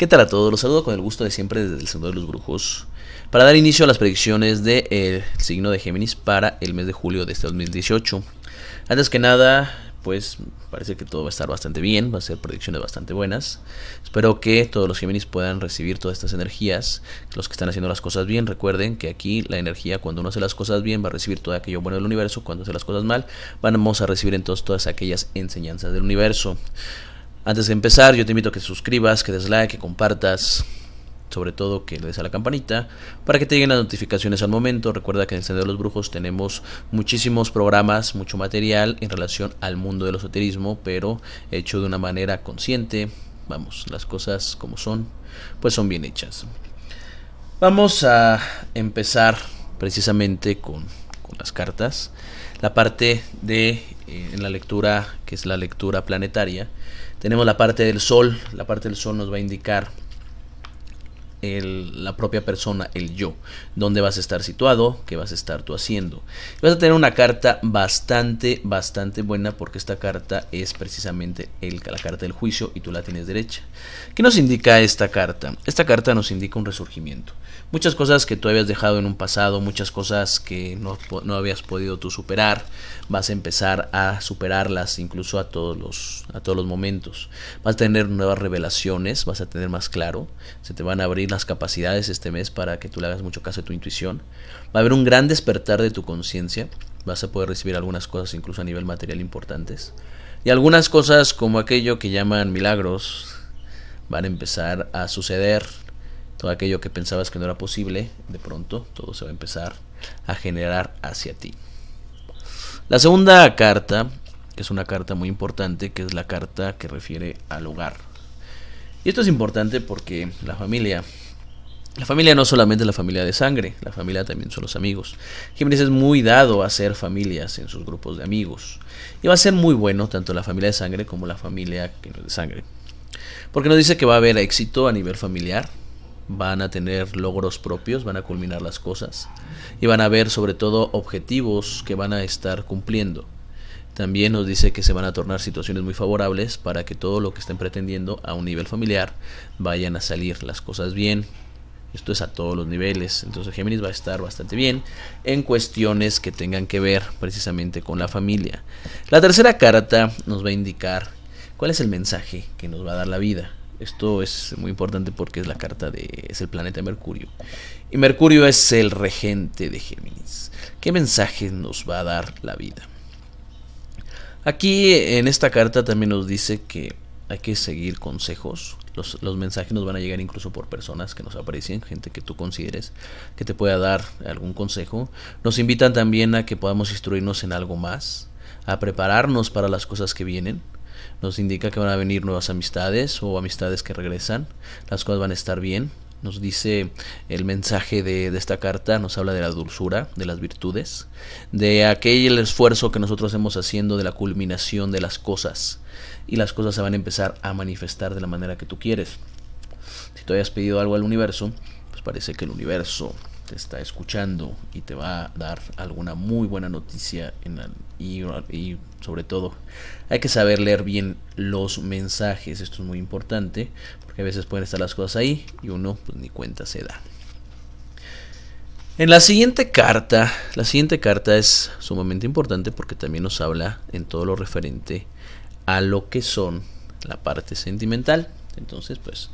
¿Qué tal a todos? Los saludo con el gusto de siempre desde el Centro de los Brujos para dar inicio a las predicciones del signo de Géminis para el mes de julio de este 2018. Antes que nada, pues parece que todo va a estar bastante bien, va a ser predicciones bastante buenas. Espero que todos los Géminis puedan recibir todas estas energías, los que están haciendo las cosas bien, recuerden que aquí la energía cuando uno hace las cosas bien va a recibir todo aquello bueno del universo, cuando hace las cosas mal vamos a recibir entonces todas aquellas enseñanzas del universo. Antes de empezar, yo te invito a que te suscribas, que des like, que compartas, sobre todo que le des a la campanita para que te lleguen las notificaciones al momento. Recuerda que en el de los Brujos tenemos muchísimos programas, mucho material en relación al mundo del esoterismo, pero hecho de una manera consciente. Vamos, las cosas como son, pues son bien hechas. Vamos a empezar precisamente con, las cartas. La parte de eh, en la lectura, que es la lectura planetaria, tenemos la parte del sol, la parte del sol nos va a indicar la propia persona, el yo, dónde vas a estar situado, qué vas a estar tú haciendo. Vas a tener una carta bastante, bastante buena porque esta carta es precisamente el, la carta del juicio y tú la tienes derecha. ¿Qué nos indica esta carta? Esta carta nos indica un resurgimiento. Muchas cosas que tú habías dejado en un pasado, muchas cosas que no, habías podido tú superar, vas a empezar a superarlas incluso a todos, los, a todos los momentos. Vas a tener nuevas revelaciones, vas a tener más claro, se te van a abrir las capacidades este mes para que tú le hagas mucho caso a tu intuición. Va a haber un gran despertar de tu conciencia. Vas a poder recibir algunas cosas incluso a nivel material importantes. Y algunas cosas como aquello que llaman milagros van a empezar a suceder. Todo aquello que pensabas que no era posible, de pronto todo se va a empezar a generar hacia ti. La segunda carta, que es una carta muy importante, que es la carta que refiere al hogar. Y esto es importante porque la familia la familia no solamente es la familia de sangre, la familia también son los amigos. Jiménez es muy dado a hacer familias en sus grupos de amigos. Y va a ser muy bueno tanto la familia de sangre como la familia que no de sangre. Porque nos dice que va a haber éxito a nivel familiar, van a tener logros propios, van a culminar las cosas y van a ver sobre todo objetivos que van a estar cumpliendo. También nos dice que se van a tornar situaciones muy favorables para que todo lo que estén pretendiendo a un nivel familiar vayan a salir las cosas bien, esto es a todos los niveles. Entonces Géminis va a estar bastante bien en cuestiones que tengan que ver precisamente con la familia. La tercera carta nos va a indicar cuál es el mensaje que nos va a dar la vida. Esto es muy importante porque es la carta de es el planeta Mercurio. Y Mercurio es el regente de Géminis. ¿Qué mensaje nos va a dar la vida? Aquí en esta carta también nos dice que hay que seguir consejos. Los, mensajes nos van a llegar incluso por personas que nos aparecen, gente que tú consideres que te pueda dar algún consejo. Nos invitan también a que podamos instruirnos en algo más, a prepararnos para las cosas que vienen. Nos indica que van a venir nuevas amistades o amistades que regresan. Las cosas van a estar bien. Nos dice el mensaje de, esta carta, nos habla de la dulzura, de las virtudes, de aquel esfuerzo que nosotros hemos haciendo de la culminación de las cosas. Y las cosas se van a empezar a manifestar de la manera que tú quieres. Si tú hayas pedido algo al universo, pues parece que el universo te está escuchando y te va a dar alguna muy buena noticia y, y, sobre todo hay que saber leer bien los mensajes, esto es muy importante porque a veces pueden estar las cosas ahí y uno pues, ni cuenta se da. En la siguiente carta, la siguiente carta es sumamente importante porque también nos habla en todo lo referente a lo que son la parte sentimental. Entonces, pues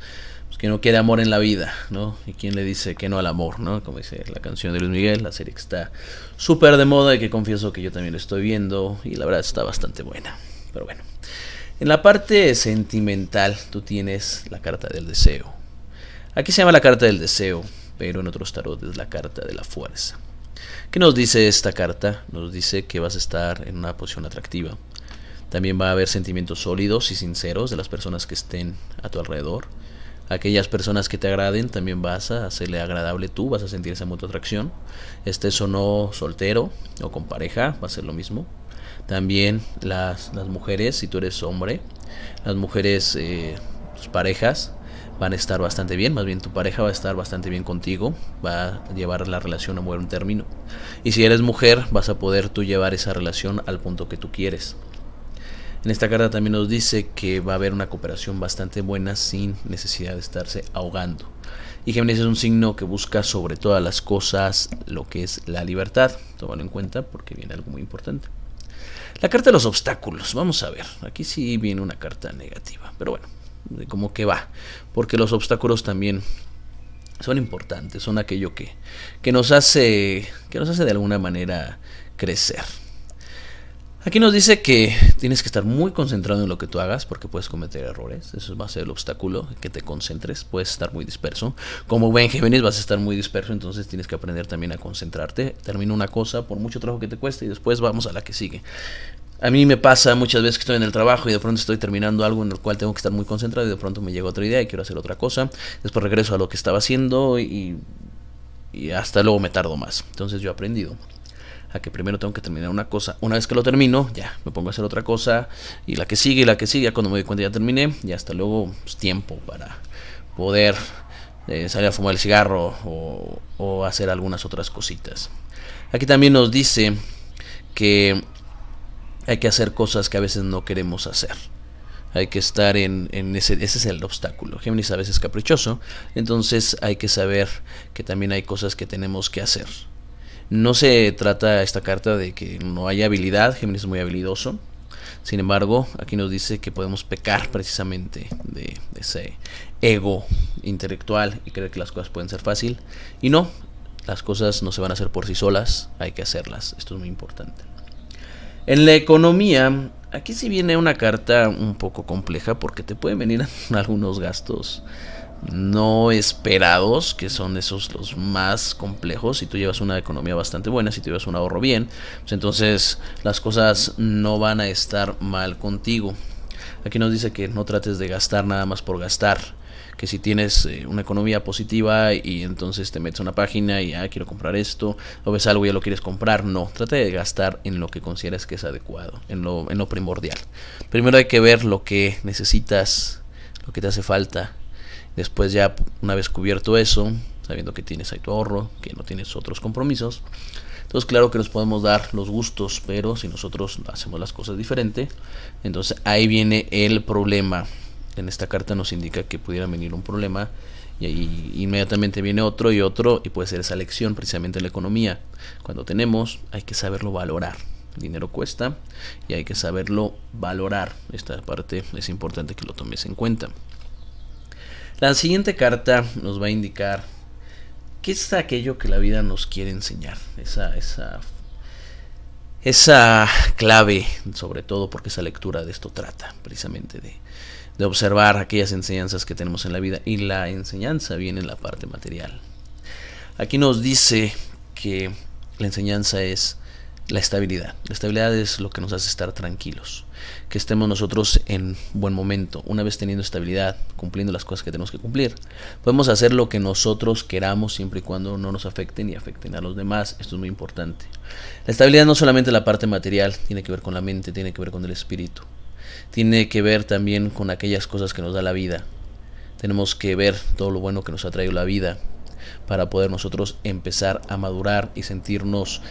pues, que no quede amor en la vida, ¿no? Y quién le dice que no al amor, ¿no? Como dice la canción de Luis Miguel, la serie que está súper de moda y que confieso que yo también la estoy viendo y la verdad está bastante buena. Pero bueno, en la parte sentimental tú tienes la carta del deseo. Aquí se llama la carta del deseo, pero en otros tarot es la carta de la fuerza. ¿Qué nos dice esta carta? Nos dice que vas a estar en una posición atractiva. También va a haber sentimientos sólidos y sinceros de las personas que estén a tu alrededor aquellas personas que te agraden también vas a hacerle agradable tú, vas a sentir esa mutua atracción. Estés o no soltero o con pareja, va a ser lo mismo. También las, mujeres, si tú eres hombre, las mujeres, eh, parejas, van a estar bastante bien, más bien tu pareja va a estar bastante bien contigo, va a llevar la relación a buen término. Y si eres mujer, vas a poder tú llevar esa relación al punto que tú quieres. En esta carta también nos dice que va a haber una cooperación bastante buena sin necesidad de estarse ahogando. Y Géminis es un signo que busca sobre todas las cosas lo que es la libertad. Tómalo en cuenta porque viene algo muy importante. La carta de los obstáculos, vamos a ver. Aquí sí viene una carta negativa, pero bueno, de cómo que va. Porque los obstáculos también son importantes, son aquello que, que, nos, hace, que nos hace de alguna manera crecer. Aquí nos dice que tienes que estar muy concentrado en lo que tú hagas porque puedes cometer errores. Eso va a ser el obstáculo, que te concentres. Puedes estar muy disperso. Como Benjamín vas a estar muy disperso, entonces tienes que aprender también a concentrarte. Termino una cosa por mucho trabajo que te cueste y después vamos a la que sigue. A mí me pasa muchas veces que estoy en el trabajo y de pronto estoy terminando algo en el cual tengo que estar muy concentrado y de pronto me llega otra idea y quiero hacer otra cosa. Después regreso a lo que estaba haciendo y, y hasta luego me tardo más. Entonces yo he aprendido a que primero tengo que terminar una cosa. Una vez que lo termino, ya me pongo a hacer otra cosa y la que sigue y la que sigue. cuando me doy cuenta ya terminé, ya hasta luego es pues, tiempo para poder eh, salir a fumar el cigarro o, hacer algunas otras cositas. Aquí también nos dice que hay que hacer cosas que a veces no queremos hacer hay que estar en, en, ese, ese es el obstáculo. Géminis a veces es caprichoso, entonces hay que saber que también hay cosas que tenemos que hacer. No se trata esta carta de que no haya habilidad, Géminis es muy habilidoso. Sin embargo, aquí nos dice que podemos pecar precisamente de ese ego intelectual y creer que las cosas pueden ser fácil. Y no, las cosas no se van a hacer por sí solas, hay que hacerlas. Esto es muy importante. En la economía, aquí sí viene una carta un poco compleja porque te pueden venir algunos gastos no esperados, que son esos los más complejos. Si tú llevas una economía bastante buena, si tú llevas un ahorro bien, pues entonces las cosas no van a estar mal contigo. Aquí nos dice que no trates de gastar nada más por gastar. Que si tienes eh, una economía positiva y entonces te metes a una página y ah, quiero comprar esto, o ves algo y ya lo quieres comprar, no. trate de gastar en lo que consideras que es adecuado, en lo, en lo primordial. Primero hay que ver lo que necesitas, lo que te hace falta, Después ya una vez cubierto eso, sabiendo que tienes ahí tu ahorro, que no tienes otros compromisos, entonces claro que nos podemos dar los gustos, pero si nosotros hacemos las cosas diferente, entonces ahí viene el problema. En esta carta nos indica que pudiera venir un problema y ahí inmediatamente viene otro y otro y puede ser esa lección precisamente la economía. Cuando tenemos hay que saberlo valorar. dinero cuesta y hay que saberlo valorar. Esta parte es importante que lo tomes en cuenta. La siguiente carta nos va a indicar qué es aquello que la vida nos quiere enseñar. Esa, esa, esa clave, sobre todo porque esa lectura de esto trata precisamente de, de observar aquellas enseñanzas que tenemos en la vida. Y la enseñanza viene en la parte material. Aquí nos dice que la enseñanza es la estabilidad. La estabilidad es lo que nos hace estar tranquilos. Que estemos nosotros en buen momento. Una vez teniendo estabilidad, cumpliendo las cosas que tenemos que cumplir, podemos hacer lo que nosotros queramos siempre y cuando no nos afecten y afecten a los demás. Esto es muy importante. La estabilidad no solamente la parte material, tiene que ver con la mente, tiene que ver con el espíritu. Tiene que ver también con aquellas cosas que nos da la vida. Tenemos que ver todo lo bueno que nos ha traído la vida, para poder nosotros empezar a madurar y sentirnos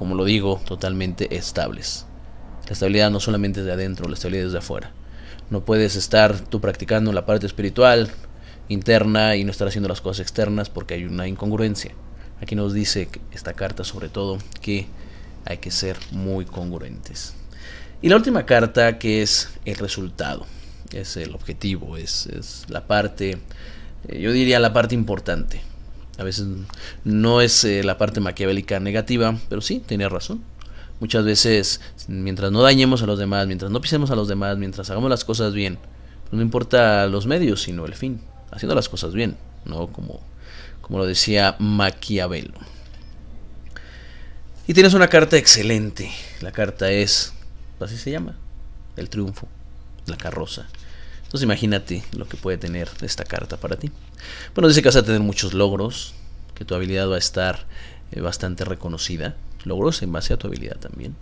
como lo digo, totalmente estables. La estabilidad no solamente es de adentro, la estabilidad es de afuera. No puedes estar tú practicando la parte espiritual interna y no estar haciendo las cosas externas porque hay una incongruencia. Aquí nos dice esta carta sobre todo que hay que ser muy congruentes. Y la última carta que es el resultado, es el objetivo, es, es la parte, eh, yo diría la parte importante. A veces no es eh, la parte maquiavélica negativa, pero sí, tenía razón. Muchas veces, mientras no dañemos a los demás, mientras no pisemos a los demás, mientras hagamos las cosas bien, pues no importa los medios, sino el fin, haciendo las cosas bien, ¿no? Como, como lo decía Maquiavelo. Y tienes una carta excelente. La carta es, así se llama, el triunfo, la carroza. Entonces imagínate lo que puede tener esta carta para ti. Bueno, dice que vas a tener muchos logros, que tu habilidad va a estar eh, bastante reconocida. Logros en base a tu habilidad también.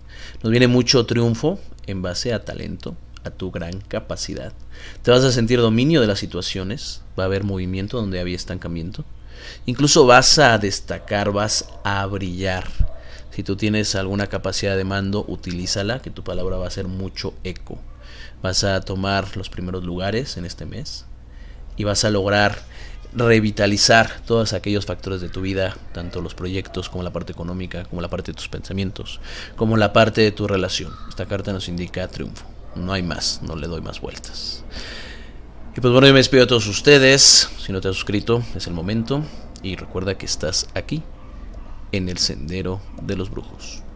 Nos viene mucho triunfo en base a talento, a tu gran capacidad. Te vas a sentir dominio de las situaciones, va a haber movimiento donde había estancamiento. Incluso vas a destacar, vas a brillar. Si tú tienes alguna capacidad de mando, utilízala, que tu palabra va a hacer mucho eco vas a tomar los primeros lugares en este mes y vas a lograr revitalizar todos aquellos factores de tu vida, tanto los proyectos como la parte económica, como la parte de tus pensamientos, como la parte de tu relación. Esta carta nos indica triunfo. No hay más, no le doy más vueltas. Y pues bueno, yo me despido a todos ustedes. Si no te has suscrito, es el momento. Y recuerda que estás aquí, en el sendero de los brujos.